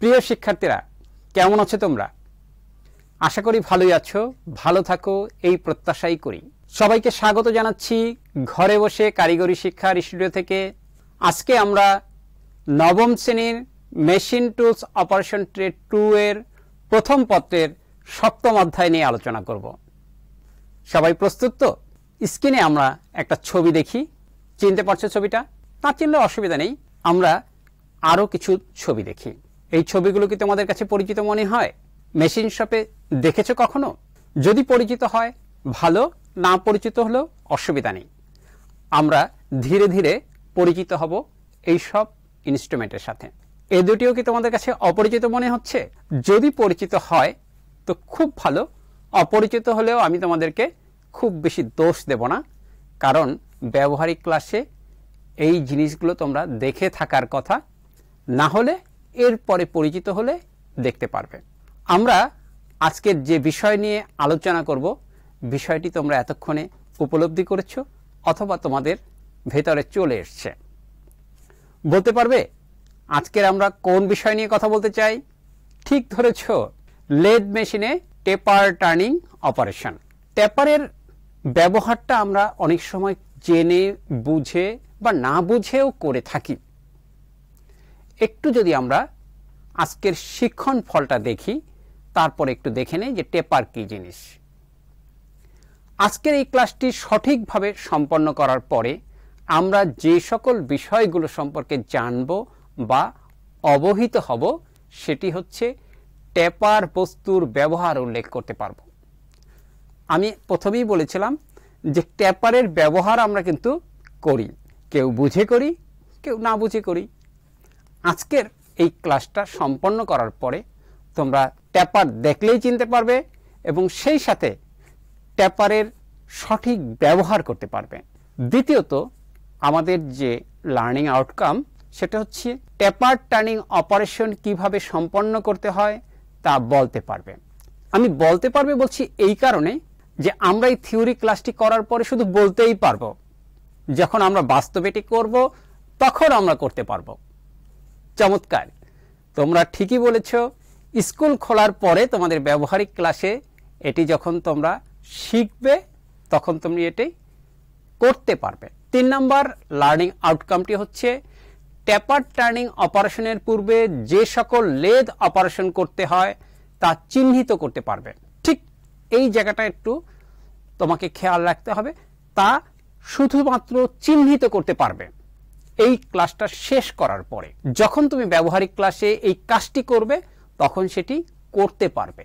প্রিয় শিক্ষার্থীরা কেমন আছো তোমরা আশা করি ভালোই আছো ভালো থাকো এই প্রত্যাশাই করি সবাইকে স্বাগত জানাচ্ছি ঘরে বসে কারিগরি শিক্ষার স্টুডিও থেকে আজকে আমরা নবম শ্রেণীর machine tools operation trade two এর প্রথম পত্রের সপ্তম অধ্যায় নিয়ে আলোচনা করব সবাই প্রস্তুত তো স্ক্রিনে আমরা একটা ছবি দেখি চিনতে পারছো ছবিটা না চিনলে অসুবিধা নেই আমরা আরও কিছু ছবি দেখি এই ছবিগুলো কি তোমাদের কাছে পরিচিত মনে হয় মেশিন শপে দেখেছো কখনো যদি পরিচিত হয় ভালো না পরিচিত হলেও অসুবিধা নেই আমরা ধীরে ধীরে পরিচিত হব এই সব ইনস্ট্রুমেন্টের সাথে এ দুটিও কি তোমাদের কাছে অপরিচিত মনে হচ্ছে যদি পরিচিত হয় তো খুব ভালো অপরিচিত হলেও আমি তোমাদেরকে খুব বেশি দোষ দেব না কারণ ব্যবহারিক ক্লাসে এই জিনিসগুলো তোমরা দেখে থাকার কথা না হলে এর পরে পরিচিত হলে দেখতে পারবে আমরা আজকের যে বিষয় নিয়ে আলোচনা করব বিষয়টি তোমরা এতক্ষণে উপলব্ধি করেছ অথবা তোমাদের ভেতরে চলে এসছে বলতে পারবে আজকের আমরা কোন বিষয় নিয়ে কথা বলতে চাই ঠিক ধরেছ লেদ মেশিনে টেপার টার্নিং অপারেশন টেপারের ব্যবহারটা আমরা অনেক সময় জেনে বুঝে বা না বুঝেও করে থাকি একটু যদি আমরা আজকের শিক্ষণ ফলটা দেখি তারপর একটু দেখে নেই যে টেপার কি জিনিস আজকের এই ক্লাসটি সঠিকভাবে সম্পন্ন করার পরে আমরা যে সকল বিষয়গুলো সম্পর্কে জানব বা অবহিত হব সেটি হচ্ছে টেপার বস্তুর ব্যবহার উল্লেখ করতে পারব আমি প্রথমেই বলেছিলাম যে ট্যাপারের ব্যবহার আমরা কিন্তু করি কেউ বুঝে করি কেউ না বুঝে করি আজকের এই ক্লাসটা সম্পন্ন করার পরে তোমরা ট্যাপার দেখলেই চিনতে পারবে এবং সেই সাথে ট্যাপারের সঠিক ব্যবহার করতে পারবে দ্বিতীয়ত আমাদের যে লার্নিং আউটকাম সেটা হচ্ছে ট্যাপার টার্নিং অপারেশন কিভাবে সম্পন্ন করতে হয় তা বলতে পারবে আমি বলতে পারবে বলছি এই কারণে যে আমরা এই থিওরি ক্লাসটি করার পরে শুধু বলতেই পারবো যখন আমরা বাস্তবেটি করব তখন আমরা করতে পারবো চমৎকার তোমরা ঠিকই বলেছ স্কুল খোলার পরে তোমাদের ব্যবহারিক ক্লাসে এটি যখন তোমরা শিখবে তখন তুমি এটি করতে পারবে তিন নম্বর লার্নিং আউটকামটি হচ্ছে ট্যাপার টার্নিং অপারেশনের পূর্বে যে সকল লেদ অপারেশন করতে হয় তা চিহ্নিত করতে পারবে ঠিক এই জায়গাটা একটু তোমাকে খেয়াল রাখতে হবে তা শুধুমাত্র চিহ্নিত করতে পারবে এই ক্লাসটা শেষ করার পরে যখন তুমি ব্যবহারিক ক্লাসে এই কাজটি করবে তখন সেটি করতে পারবে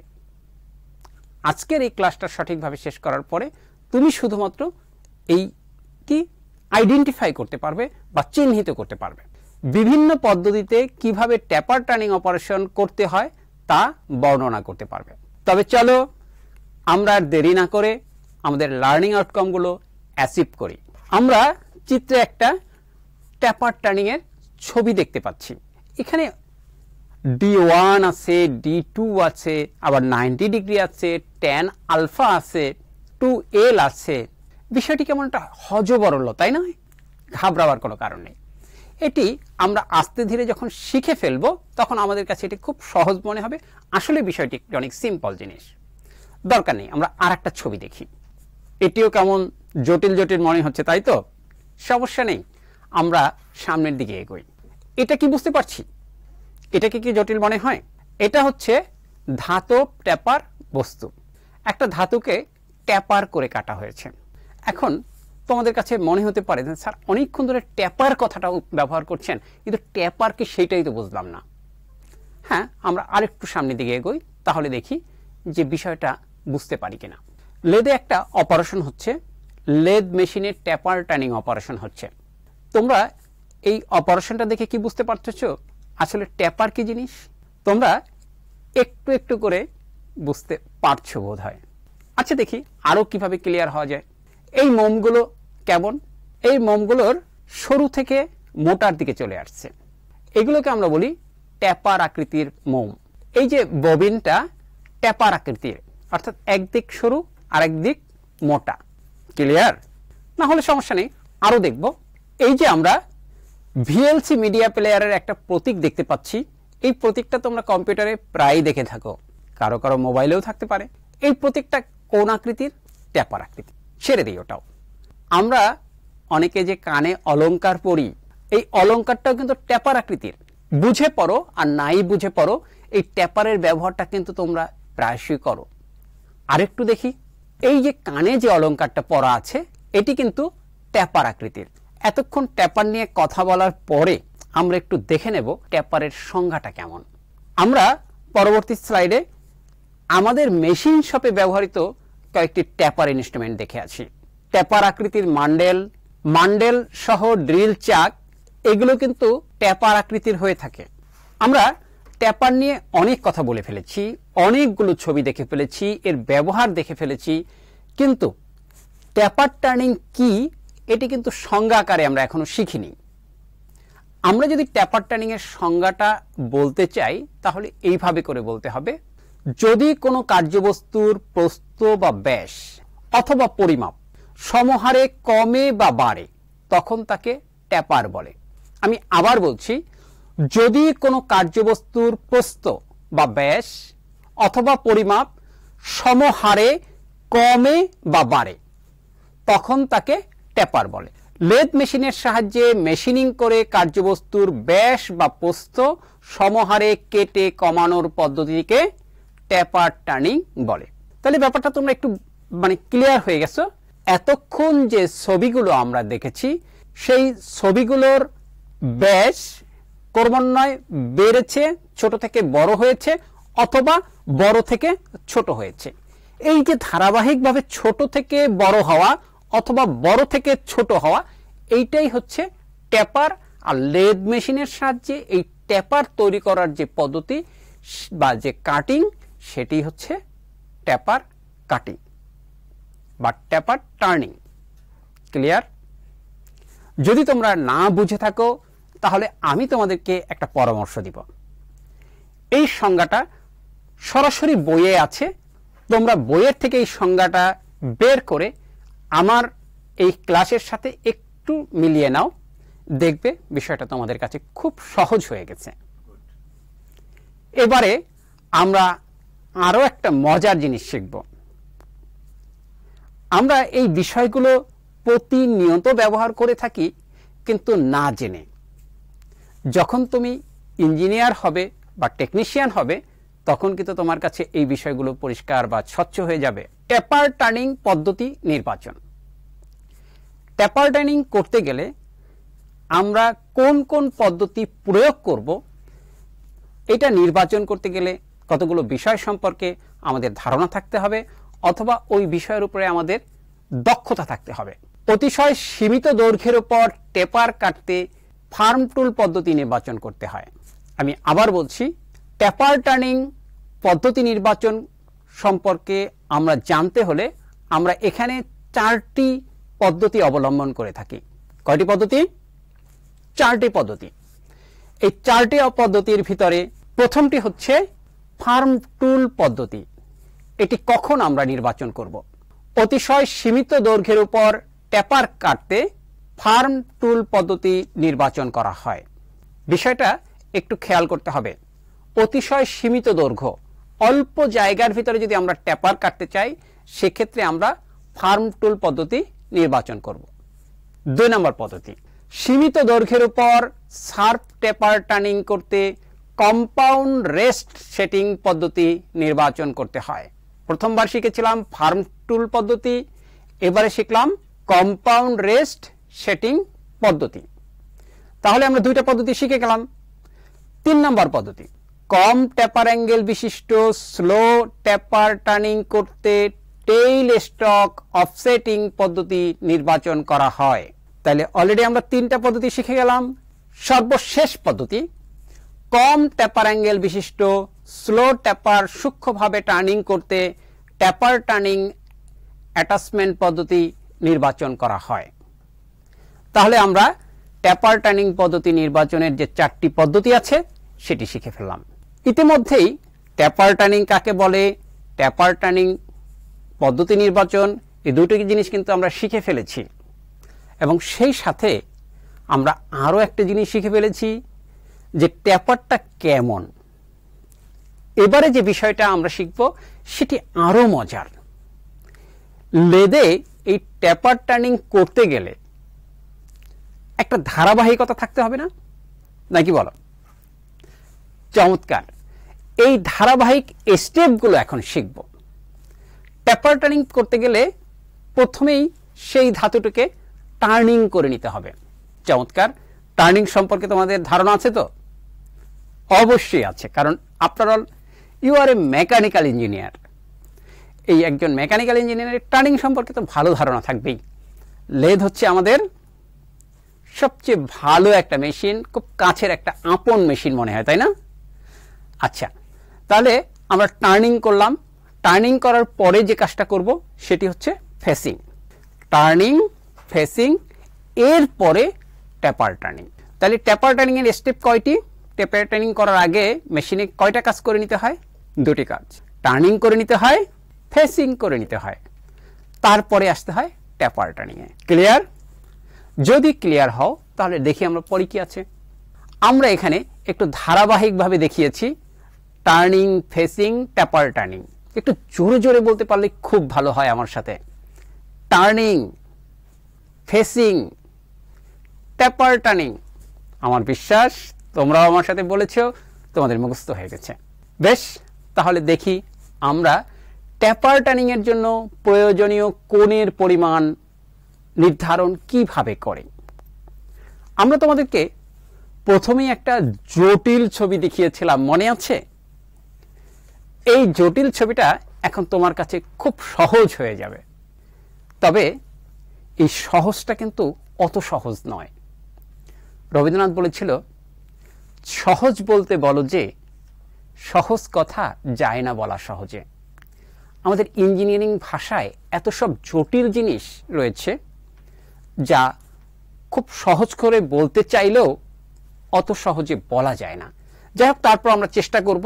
আজকের এই ক্লাসটা সঠিকভাবে শেষ করার পরে তুমি শুধুমাত্র এই কি আইডেন্টিফাই করতে পারবে বা চিহ্নিত করতে পারবে বিভিন্ন পদ্ধতিতে কিভাবে ট্যাপার টার্নিং অপারেশন করতে হয় তা বর্ণনা করতে পারবে তবে চলো আমরা আর দেরি না করে আমাদের লার্নিং আউটকামগুলো অ্যাচিভ করি আমরা চিত্রে একটা ট্যাপার টার্নিংয়ের ছবি দেখতে পাচ্ছি এখানে ডি ওয়ান আছে ডি টু আছে আবার নাইনটি ডিগ্রি আছে টেন আলফা আছে টু এল আছে বিষয়টি কেমন একটা হজবরল তাই না ঘাবড়াবার কোনো কারণ নেই এটি আমরা আস্তে ধীরে যখন শিখে ফেলব তখন আমাদের কাছে এটি খুব সহজ মনে হবে আসলে বিষয়টি অনেক সিম্পল জিনিস দরকার নেই আমরা আর একটা ছবি দেখি এটিও কেমন জটিল জটিল মনে হচ্ছে তাই তো সমস্যা নেই আমরা সামনের দিকে এগোই এটা কি বুঝতে পারছি এটাকে কি জটিল মনে হয় এটা হচ্ছে ধাতব ট্যাপার বস্তু একটা ধাতুকে ট্যাপার করে কাটা হয়েছে এখন তোমাদের কাছে মনে হতে পারে যে স্যার অনেকক্ষণ ধরে ট্যাপার কথাটা ব্যবহার করছেন কিন্তু ট্যাপারকে সেইটাই তো বুঝলাম না হ্যাঁ আমরা আরেকটু সামনের দিকে এগোই তাহলে দেখি যে বিষয়টা বুঝতে পারি কিনা লেদে একটা অপারেশন হচ্ছে লেদ মেশিনে ট্যাপার টার্নিং অপারেশন হচ্ছে তোমরা এই অপারেশনটা দেখে কি বুঝতে পারতেছ আসলে ট্যাপার কি জিনিস তোমরা একটু একটু করে বুঝতে পারছো বোধ হয় আচ্ছা দেখি আরও কিভাবে ক্লিয়ার হওয়া যায় এই মোমগুলো কেমন এই মোমগুলোর সরু থেকে মোটার দিকে চলে আসছে এগুলোকে আমরা বলি ট্যাপার আকৃতির মোম এই যে ববিনটা ট্যাপার আকৃতির অর্থাৎ একদিক সরু আর একদিক মোটা ক্লিয়ার না হলে সমস্যা নেই আরও দেখবো এই যে আমরা ভিএলসি মিডিয়া প্লেয়ারের একটা প্রতীক দেখতে পাচ্ছি এই প্রতীকটা তোমরা কম্পিউটারে প্রায়ই দেখে থাকো কারো কারো মোবাইলেও থাকতে পারে এই প্রতীকটা কোন আকৃতির ট্যাপার আকৃতি ছেড়ে দিই ওটাও আমরা অনেকে যে কানে অলঙ্কার পড়ি এই অলঙ্কারটাও কিন্তু ট্যাপার আকৃতির বুঝে পড়ো আর নাই বুঝে পড়ো এই ট্যাপারের ব্যবহারটা কিন্তু তোমরা প্রায়শই করো আরেকটু দেখি এই যে কানে যে অলঙ্কারটা পরা আছে এটি কিন্তু ট্যাপার আকৃতির এতক্ষণ ট্যাপার নিয়ে কথা বলার পরে আমরা একটু দেখে নেব ট্যাপারের সংজ্ঞাটা কেমন আমরা পরবর্তী স্লাইডে আমাদের মেশিন শপে ব্যবহৃত কয়েকটি ট্যাপার ইনস্ট্রুমেন্ট দেখে আছি ট্যাপার আকৃতির মান্ডেল মান্ডেল সহ ড্রিল চাক এগুলো কিন্তু ট্যাপার আকৃতির হয়ে থাকে আমরা ট্যাপার নিয়ে অনেক কথা বলে ফেলেছি অনেকগুলো ছবি দেখে ফেলেছি এর ব্যবহার দেখে ফেলেছি কিন্তু ট্যাপার টার্নিং কি এটি কিন্তু সংজ্ঞাকারে আমরা এখনও শিখিনি আমরা যদি ট্যাপার টার্নিংয়ের সংজ্ঞাটা বলতে চাই তাহলে এইভাবে করে বলতে হবে যদি কোনো কার্যবস্তুর প্রস্থ বা ব্যাস অথবা পরিমাপ সমহারে কমে বা বাড়ে তখন তাকে ট্যাপার বলে আমি আবার বলছি যদি কোনো কার্যবস্তুর প্রস্থ বা ব্যাস অথবা পরিমাপ সমহারে কমে বা বাড়ে তখন তাকে ট্যাপার বলে লেদ মেশিনের সাহায্যে মেশিনিং করে কার্যবস্তুর ব্যাস বা পোস্ত সমহারে কেটে কমানোর পদ্ধতিকে ট্যাপার টার্নিং বলে তাহলে ব্যাপারটা তোমরা একটু মানে ক্লিয়ার হয়ে গেছ এতক্ষণ যে ছবিগুলো আমরা দেখেছি সেই ছবিগুলোর ব্যাস ক্রমান্বয় বেড়েছে ছোট থেকে বড় হয়েছে অথবা বড় থেকে ছোট হয়েছে এই যে ধারাবাহিকভাবে ছোট থেকে বড় হওয়া অথবা বড় থেকে ছোট হওয়া এইটাই হচ্ছে ট্যাপার আর লেদ মেশিনের সাহায্যে এই ট্যাপার তৈরি করার যে পদ্ধতি বা যে কাটিং সেটি হচ্ছে ট্যাপার কাটিং বা ট্যাপার টার্নিং ক্লিয়ার যদি তোমরা না বুঝে থাকো তাহলে আমি তোমাদেরকে একটা পরামর্শ দিব এই সংজ্ঞাটা সরাসরি বইয়ে আছে তোমরা বইয়ের থেকে এই সংজ্ঞাটা বের করে আমার এই ক্লাসের সাথে একটু মিলিয়ে নাও দেখবে বিষয়টা তোমাদের কাছে খুব সহজ হয়ে গেছে এবারে আমরা আরও একটা মজার জিনিস শিখব আমরা এই বিষয়গুলো প্রতিনিয়ত ব্যবহার করে থাকি কিন্তু না জেনে যখন তুমি ইঞ্জিনিয়ার হবে বা টেকনিশিয়ান হবে তখন কিন্তু তোমার কাছে এই বিষয়গুলো পরিষ্কার বা স্বচ্ছ হয়ে যাবে ট্যাপার টার্নিং পদ্ধতি নির্বাচন ট্যাপার টার্নিং করতে গেলে আমরা কোন কোন পদ্ধতি প্রয়োগ করব এটা নির্বাচন করতে গেলে কতগুলো বিষয় সম্পর্কে আমাদের ধারণা থাকতে হবে অথবা ওই বিষয়ের উপরে আমাদের দক্ষতা থাকতে হবে অতিশয় সীমিত দৈর্ঘ্যের উপর টেপার কাটতে ফার্ম টুল পদ্ধতি নির্বাচন করতে হয় আমি আবার বলছি ট্যাপার টার্নিং পদ্ধতি নির্বাচন সম্পর্কে আমরা জানতে হলে আমরা এখানে চারটি পদ্ধতি অবলম্বন করে থাকি কয়টি পদ্ধতি চারটি পদ্ধতি এই চারটি পদ্ধতির ভিতরে প্রথমটি হচ্ছে ফার্ম টুল পদ্ধতি এটি কখন আমরা নির্বাচন করব অতিশয় সীমিত দৈর্ঘ্যের উপর ট্যাপার কাটতে ফার্ম টুল পদ্ধতি নির্বাচন করা হয় বিষয়টা একটু খেয়াল করতে হবে অতিশয় সীমিত দৈর্ঘ্য অল্প জায়গার ভিতরে যদি আমরা ট্যাপার কাটতে চাই সেক্ষেত্রে আমরা ফার্ম টুল পদ্ধতি নির্বাচন করব দুই নম্বর পদ্ধতি সীমিত দৈর্ঘ্যের উপর সার্প টেপার টার্নিং করতে কম্পাউন্ড রেস্ট সেটিং পদ্ধতি নির্বাচন করতে হয় প্রথমবার শিখেছিলাম ফার্ম টুল পদ্ধতি এবারে শিখলাম কম্পাউন্ড রেস্ট সেটিং পদ্ধতি তাহলে আমরা দুইটা পদ্ধতি শিখে গেলাম তিন নম্বর পদ্ধতি কম ট্যাপার অ্যাঙ্গেল বিশিষ্ট স্লো ট্যাপার টার্নিং করতে টেইল স্টক অফসেটিং পদ্ধতি নির্বাচন করা হয় তাহলে অলরেডি আমরা তিনটা পদ্ধতি শিখে গেলাম সর্বশেষ পদ্ধতি কম ট্যাপার অ্যাঙ্গেল বিশিষ্ট স্লো ট্যাপার সূক্ষ্মভাবে টার্নিং করতে ট্যাপার টার্নিং অ্যাটাচমেন্ট পদ্ধতি নির্বাচন করা হয় তাহলে আমরা ট্যাপার টার্নিং পদ্ধতি নির্বাচনের যে চারটি পদ্ধতি আছে সেটি শিখে ফেললাম ইতিমধ্যেই ট্যাপার টার্নিং কাকে বলে ট্যাপার টার্নিং পদ্ধতি নির্বাচন এই দুটি জিনিস কিন্তু আমরা শিখে ফেলেছি এবং সেই সাথে আমরা আরও একটা জিনিস শিখে ফেলেছি যে ট্যাপারটা কেমন এবারে যে বিষয়টা আমরা শিখব সেটি আরও মজার লেদে এই ট্যাপার টার্নিং করতে গেলে একটা ধারাবাহিকতা থাকতে হবে না নাকি বলো চমৎকার এই ধারাবাহিক স্টেপগুলো এখন শিখব ট্যাপার টার্নিং করতে গেলে প্রথমেই সেই ধাতুটাকে টার্নিং করে নিতে হবে চমৎকার টার্নিং সম্পর্কে তোমাদের ধারণা আছে তো অবশ্যই আছে কারণ আপনার all you are a mechanical engineer এই একজন মেকানিক্যাল ইঞ্জিনিয়ারের টার্নিং সম্পর্কে তো ভালো ধারণা থাকবেই লেদ হচ্ছে আমাদের সবচেয়ে ভালো একটা মেশিন খুব কাছের একটা আপন মেশিন মনে হয় তাই না আচ্ছা তাহলে আমরা টার্নিং করলাম টার্নিং করার পরে যে কাজটা করব সেটি হচ্ছে ফেসিং টার্নিং ফেসিং এর পরে ট্যাপার টার্নিং তাহলে ট্যাপার টার্নিংয়ের স্টেপ কয়টি ট্যাপার টার্নিং করার আগে মেশিনে কয়টা কাজ করে নিতে হয় দুটি কাজ টার্নিং করে নিতে হয় ফেসিং করে নিতে হয় তারপরে আসতে হয় ট্যাপার টার্নিংয়ে ক্লিয়ার যদি ক্লিয়ার হও তাহলে দেখি আমরা পরে কি আছে আমরা এখানে একটু ধারাবাহিকভাবে দেখিয়েছি টার্নিং ফেসিং ট্যাপার টার্নিং একটু জোরে জোরে বলতে পারলে খুব ভালো হয় আমার সাথে টার্নিং ফেসিং ট্যাপার টার্নিং আমার বিশ্বাস তোমরাও আমার সাথে বলেছ তোমাদের মুখস্থ হয়ে গেছে বেশ তাহলে দেখি আমরা ট্যাপার টার্নিংয়ের জন্য প্রয়োজনীয় কোণের পরিমাণ নির্ধারণ কিভাবে করে আমরা তোমাদেরকে প্রথমেই একটা জটিল ছবি দেখিয়েছিলাম মনে আছে এই জটিল ছবিটা এখন তোমার কাছে খুব সহজ হয়ে যাবে তবে এই সহজটা কিন্তু অত সহজ নয় রবীন্দ্রনাথ বলেছিল সহজ বলতে বলো যে সহজ কথা যায় না বলা সহজে আমাদের ইঞ্জিনিয়ারিং ভাষায় এত সব জটিল জিনিস রয়েছে যা খুব সহজ করে বলতে চাইলেও অত সহজে বলা যায় না যাই হোক তারপর আমরা চেষ্টা করব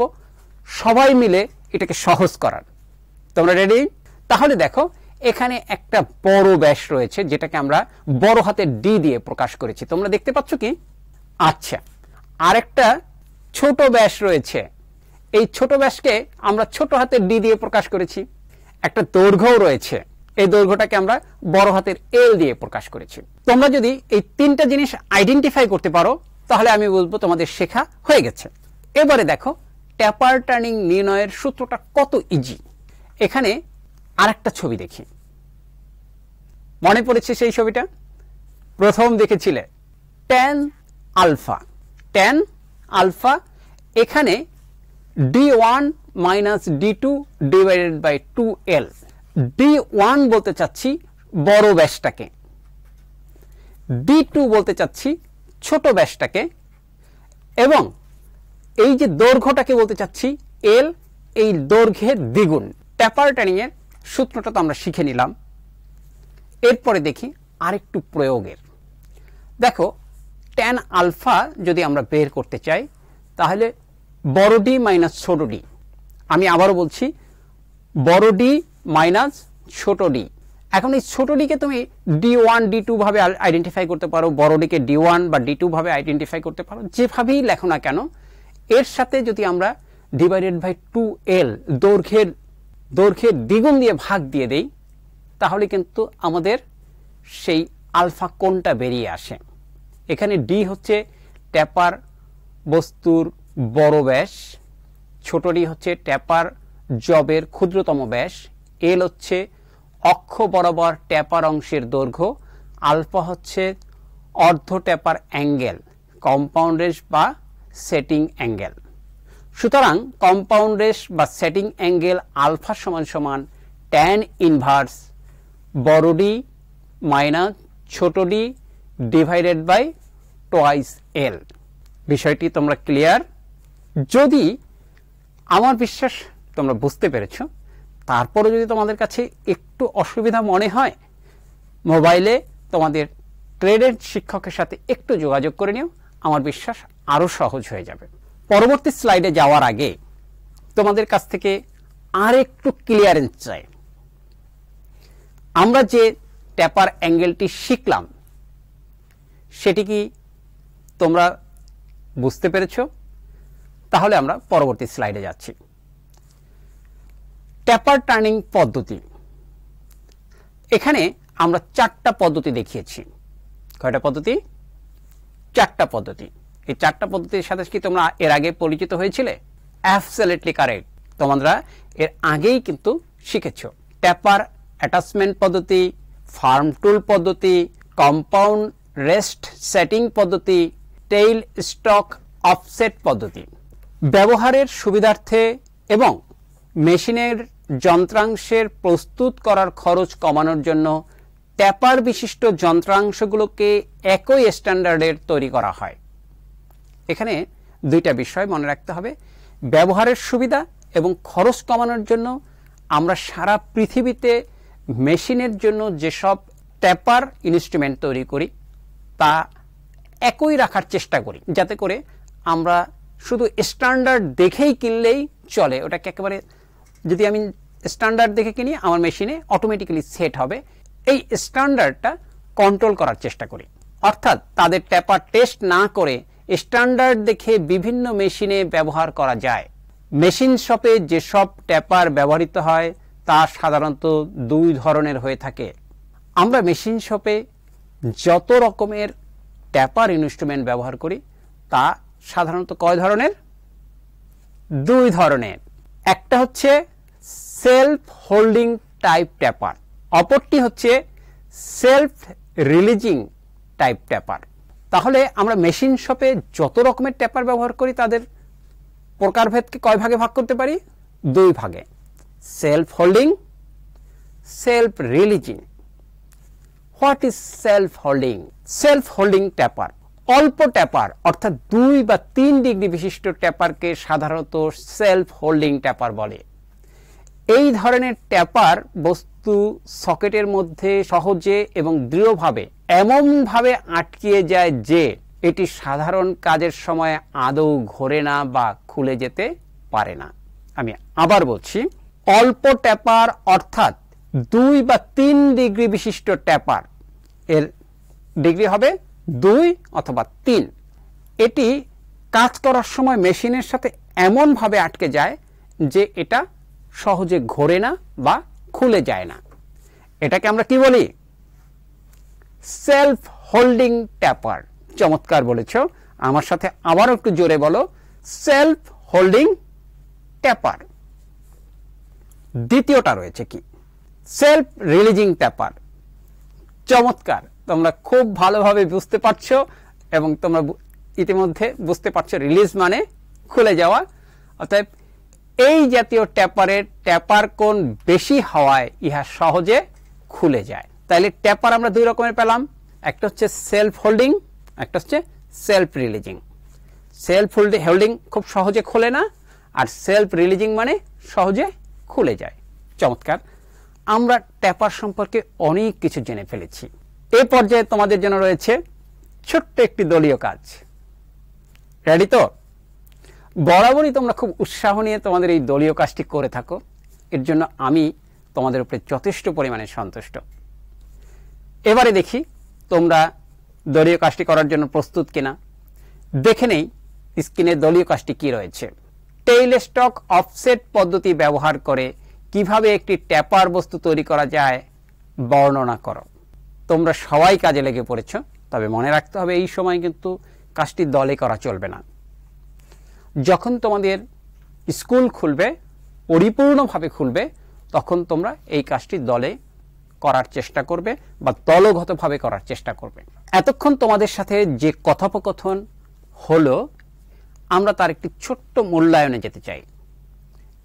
সবাই মিলে এটাকে সহজ করার তোমরা রেডি তাহলে দেখো এখানে একটা বড় ব্যাস রয়েছে যেটাকে আমরা বড় হাতে ডি দিয়ে প্রকাশ করেছি তোমরা দেখতে পাচ্ছ কি আচ্ছা আরেকটা ছোট ব্যাস রয়েছে এই ছোট ব্যাসকে আমরা ছোট হাতের ডি দিয়ে প্রকাশ করেছি একটা দৈর্ঘ্যও রয়েছে এই দৈর্ঘ্যটাকে আমরা বড় হাতের এল দিয়ে প্রকাশ করেছি তোমরা যদি এই তিনটা জিনিস আইডেন্টিফাই করতে পারো তাহলে আমি বলবো তোমাদের শেখা হয়ে গেছে এবারে দেখো ট্যাপার টার্নিং নির্ণয়ের সূত্রটা কত ইজি এখানে আরেকটা ছবি দেখি মনে পড়েছে সেই ছবিটা প্রথম দেখেছিলে ট্যান আলফা ট্যান আলফা এখানে D one minus D two divided by two L D one বলতে চাচ্ছি বড় ব্যাসটাকে ডি টু বলতে চাচ্ছি ছোট ব্যাসটাকে এবং এই যে দৈর্ঘ্যটাকে বলতে চাচ্ছি এল এই দৈর্ঘ্যের দ্বিগুণ ট্যাপার টার্নিংয়ের সূত্রটা তো আমরা শিখে নিলাম এরপরে দেখি আরেকটু প্রয়োগের দেখো ট্যান আলফা যদি আমরা বের করতে চাই তাহলে বড় ডি মাইনাস ছোট ডি আমি আবারও বলছি বড় ডি মাইনাস ছোট ডি এখন এই ছোট ডিকে তুমি ডি ওয়ান ডি টু ভাবে আইডেন্টিফাই করতে পারো বড় ডিকে ডি ওয়ান বা ডি টু ভাবে আইডেন্টিফাই করতে পারো যেভাবেই লেখো না কেন এর সাথে যদি আমরা ডিভাইডেড বাই টু এল দৈর্ঘ্যের দৈর্ঘ্যের দ্বিগুণ দিয়ে ভাগ দিয়ে দেই তাহলে কিন্তু আমাদের সেই আলফা কোনটা বেরিয়ে আসে এখানে ডি হচ্ছে ট্যাপার বস্তুর বড় ব্যাস ছোট ডি হচ্ছে ট্যাপার জবের ক্ষুদ্রতম ব্যাস এল হচ্ছে অক্ষ বরাবর ট্যাপার অংশের দৈর্ঘ্য আলফা হচ্ছে অর্ধ ট্যাপার অ্যাঙ্গেল কম্পাউন্ডেজ বা সেটিং অ্যাঙ্গেল সুতরাং কম্পাউন্ড রেস বা সেটিং অ্যাঙ্গেল আলফা সমান সমান ট্যান ইনভার্স বড় ডি মাইনাস ছোট D divided by twice L বিষয়টি তোমরা ক্লিয়ার যদি আমার বিশ্বাস তোমরা বুঝতে পেরেছ তারপরে যদি তোমাদের কাছে একটু অসুবিধা মনে হয় মোবাইলে তোমাদের ট্রেডের শিক্ষকের সাথে একটু যোগাযোগ করে নিও আমার বিশ্বাস আরও সহজ হয়ে যাবে পরবর্তী স্লাইডে যাওয়ার আগে তোমাদের কাছ থেকে আর একটু ক্লিয়ারেন্স চাই আমরা যে ট্যাপার অ্যাঙ্গেলটি শিখলাম সেটি কি তোমরা বুঝতে পেরেছ তাহলে আমরা পরবর্তী স্লাইডে যাচ্ছি ট্যাপার টার্নিং পদ্ধতি এখানে আমরা চারটা পদ্ধতি দেখিয়েছি কয়টা পদ্ধতি চারটা পদ্ধতি এই চারটা পদ্ধতির সাথে কি তোমরা এর আগে পরিচিত হয়েছিলে অ্যাবসলেটলি কারেক্ট তোমরা এর আগেই কিন্তু শিখেছ ট্যাপার অ্যাটাচমেন্ট পদ্ধতি ফার্ম টুল পদ্ধতি কম্পাউন্ড রেস্ট সেটিং পদ্ধতি টেইল স্টক অফসেট পদ্ধতি ব্যবহারের সুবিধার্থে এবং মেশিনের যন্ত্রাংশের প্রস্তুত করার খরচ কমানোর জন্য ট্যাপার বিশিষ্ট যন্ত্রাংশগুলোকে একই স্ট্যান্ডার্ডের তৈরি করা হয় এখানে দুইটা বিষয় মনে রাখতে হবে ব্যবহারের সুবিধা এবং খরচ কমানোর জন্য আমরা সারা পৃথিবীতে মেশিনের জন্য যেসব ট্যাপার ইনস্ট্রুমেন্ট তৈরি করি তা একই রাখার চেষ্টা করি যাতে করে আমরা শুধু স্ট্যান্ডার্ড দেখেই কিনলেই চলে ওটাকে একেবারে যদি আমি স্ট্যান্ডার্ড দেখে কিনি আমার মেশিনে অটোমেটিক্যালি সেট হবে এই স্ট্যান্ডার্ডটা কন্ট্রোল করার চেষ্টা করি অর্থাৎ তাদের ট্যাপার টেস্ট না করে স্ট্যান্ডার্ড দেখে বিভিন্ন মেশিনে ব্যবহার করা যায় মেশিন শপে যেসব ট্যাপার ব্যবহৃত হয় তা সাধারণত দুই ধরনের হয়ে থাকে আমরা মেশিন শপে যত রকমের ট্যাপার ইনস্ট্রুমেন্ট ব্যবহার করি তা সাধারণত কয় ধরনের দুই ধরনের একটা হচ্ছে সেলফ হোল্ডিং টাইপ ট্যাপার অপরটি হচ্ছে সেলফ রিলিজিং টাইপ ট্যাপার তাহলে আমরা মেশিন শপে যত রকমের ট্যাপার ব্যবহার করি তাদের প্রকারভেদকে কয় ভাগে ভাগ করতে পারি দুই ভাগে self holding self releasing what is self holding self holding taper অল্প ট্যাপার অর্থাৎ দুই বা তিন ডিগ্রি বিশিষ্ট ট্যাপারকে সাধারণত সেলফ হোল্ডিং ট্যাপার বলে এই ধরনের ট্যাপার বস্তু সকেটের মধ্যে সহজে এবং দৃঢ়ভাবে এমনভাবে আটকিয়ে যায় যে এটি সাধারণ কাজের সময় আদৌ ঘোরে না বা খুলে যেতে পারে না আমি আবার বলছি অল্প ট্যাপার অর্থাৎ দুই বা তিন ডিগ্রি বিশিষ্ট ট্যাপার এর ডিগ্রি হবে দুই অথবা তিন এটি কাজ করার সময় মেশিনের সাথে এমনভাবে আটকে যায় যে এটা সহজে ঘোরে না বা খুলে যায় না এটাকে আমরা কি বলি সেলফ হোল্ডিং ট্যাপার চমৎকার বলেছ আমার সাথে আবারও একটু জোরে বলো সেলফ হোল্ডিং ট্যাপার দ্বিতীয়টা রয়েছে কি সেলফ রিলিজিং ট্যাপার চমৎকার তোমরা খুব ভালোভাবে বুঝতে পারছো এবং তোমরা ইতিমধ্যে বুঝতে পারছো রিলিজ মানে খুলে যাওয়া অতএব এই জাতীয় ট্যাপারের ট্যাপার কোন বেশি হওয়ায় ইহা সহজে খুলে যায় তাহলে ট্যাপার আমরা দুই রকমের পেলাম একটা হচ্ছে সেলফ হোল্ডিং একটা হচ্ছে সেলফ রিলিজিং সেলফ হোল্ডিং খুব সহজে খোলে না আর সেলফ রিলিজিং মানে সহজে খুলে যায় চমৎকার আমরা ট্যাপার সম্পর্কে অনেক কিছু জেনে ফেলেছি এ পর্যায়ে তোমাদের জন্য রয়েছে ছোট্ট একটি দলীয় কাজ রেডি তো বরাবরই তোমরা খুব উৎসাহ নিয়ে তোমাদের এই দলীয় কাজটি করে থাকো এর জন্য আমি তোমাদের উপরে যথেষ্ট পরিমাণে সন্তুষ্ট এবারে দেখি তোমরা দলীয় কাজটি করার জন্য প্রস্তুত কিনা দেখে নেই স্ক্রিনে দলীয় কাজটি কি রয়েছে টেইল স্টক অফসেট পদ্ধতি ব্যবহার করে কিভাবে একটি ট্যাপার বস্তু তৈরি করা যায় বর্ণনা করো তোমরা সবাই কাজে লেগে পড়েছ তবে মনে রাখতে হবে এই সময় কিন্তু কাজটি দলে করা চলবে না যখন তোমাদের স্কুল খুলবে পরিপূর্ণভাবে খুলবে তখন তোমরা এই কাজটি দলে করার চেষ্টা করবে বা দলগতভাবে করার চেষ্টা করবে এতক্ষণ তোমাদের সাথে যে কথোপকথন হলো আমরা তার একটি ছোট্ট মূল্যায়নে যেতে চাই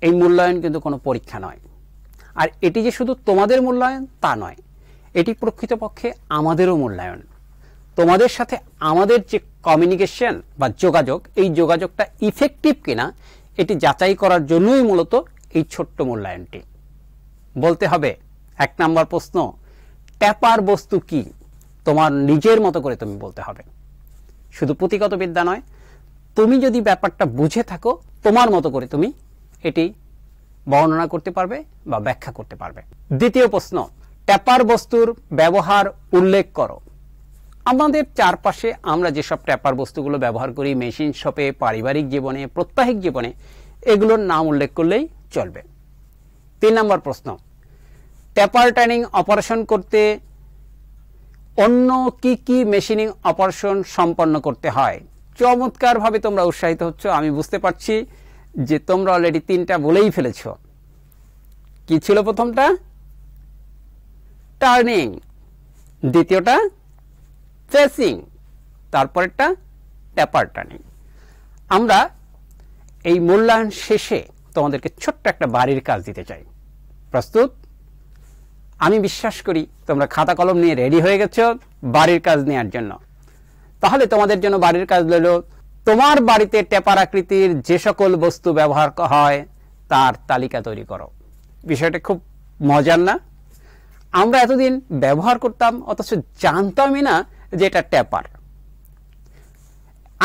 এই মূল্যায়ন কিন্তু কোনো পরীক্ষা নয় আর এটি যে শুধু তোমাদের মূল্যায়ন তা নয় এটি প্রকৃতপক্ষে আমাদেরও মূল্যায়ন তোমাদের সাথে আমাদের যে কমিউনিকেশন বা যোগাযোগ এই যোগাযোগটা ইফেক্টিভ কিনা এটি যাচাই করার জন্যই মূলত এই ছোট্ট মূল্যায়নটি বলতে হবে এক নম্বর প্রশ্ন ট্যাপার বস্তু কি তোমার নিজের মতো করে তুমি বলতে হবে শুধু পুঁথিগত বিদ্যা নয় তুমি যদি ব্যাপারটা বুঝে থাকো তোমার মতো করে তুমি এটি বর্ণনা করতে পারবে বা ব্যাখ্যা করতে পারবে দ্বিতীয় প্রশ্ন ট্যাপার বস্তুর ব্যবহার উল্লেখ করো আমাদের চারপাশে আমরা যেসব ট্যাপার বস্তুগুলো ব্যবহার করি মেশিন শপে পারিবারিক জীবনে প্রত্যাহিক জীবনে এগুলোর নাম উল্লেখ করলেই চলবে তিন নম্বর প্রশ্ন ট্যাপার টার্নিং অপারেশন করতে অন্য কি কি মেশিনিং অপারেশন সম্পন্ন করতে হয় চমৎকারভাবে তোমরা উৎসাহিত হচ্ছ আমি বুঝতে পারছি যে তোমরা অলরেডি তিনটা বলেই ফেলেছ কি ছিল প্রথমটা টার্নিং দ্বিতীয়টা চেসিং তারপরেরটা ট্যাপার টার্নিং আমরা এই মূল্যায়ন শেষে তোমাদেরকে ছোট্ট একটা বাড়ির কাজ দিতে চাই প্রস্তুত আমি বিশ্বাস করি তোমরা খাতা কলম নিয়ে রেডি হয়ে গেছ বাড়ির কাজ নেওয়ার জন্য তাহলে তোমাদের জন্য বাড়ির কাজ লইল তোমার বাড়িতে টেপার আকৃতির যে সকল বস্তু ব্যবহার হয় তার তালিকা তৈরি করো বিষয়টা খুব মজার না আমরা এতদিন ব্যবহার করতাম অথচ জানতামই না যে এটা ট্যাপার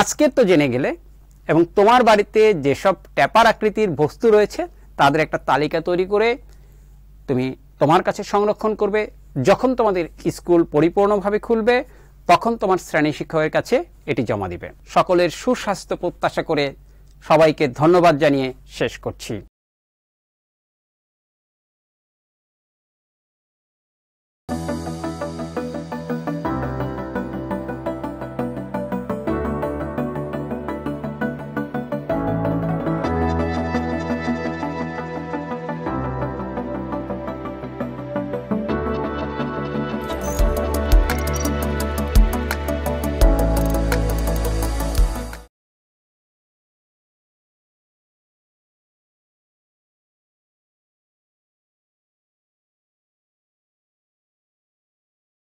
আজকে তো জেনে গেলে এবং তোমার বাড়িতে যেসব ট্যাপার আকৃতির বস্তু রয়েছে তাদের একটা তালিকা তৈরি করে তুমি তোমার কাছে সংরক্ষণ করবে যখন তোমাদের স্কুল পরিপূর্ণভাবে খুলবে তখন তোমার শ্রেণী শিক্ষকের কাছে এটি জমা দিবে সকলের সুস্বাস্থ্য প্রত্যাশা করে সবাইকে ধন্যবাদ জানিয়ে শেষ করছি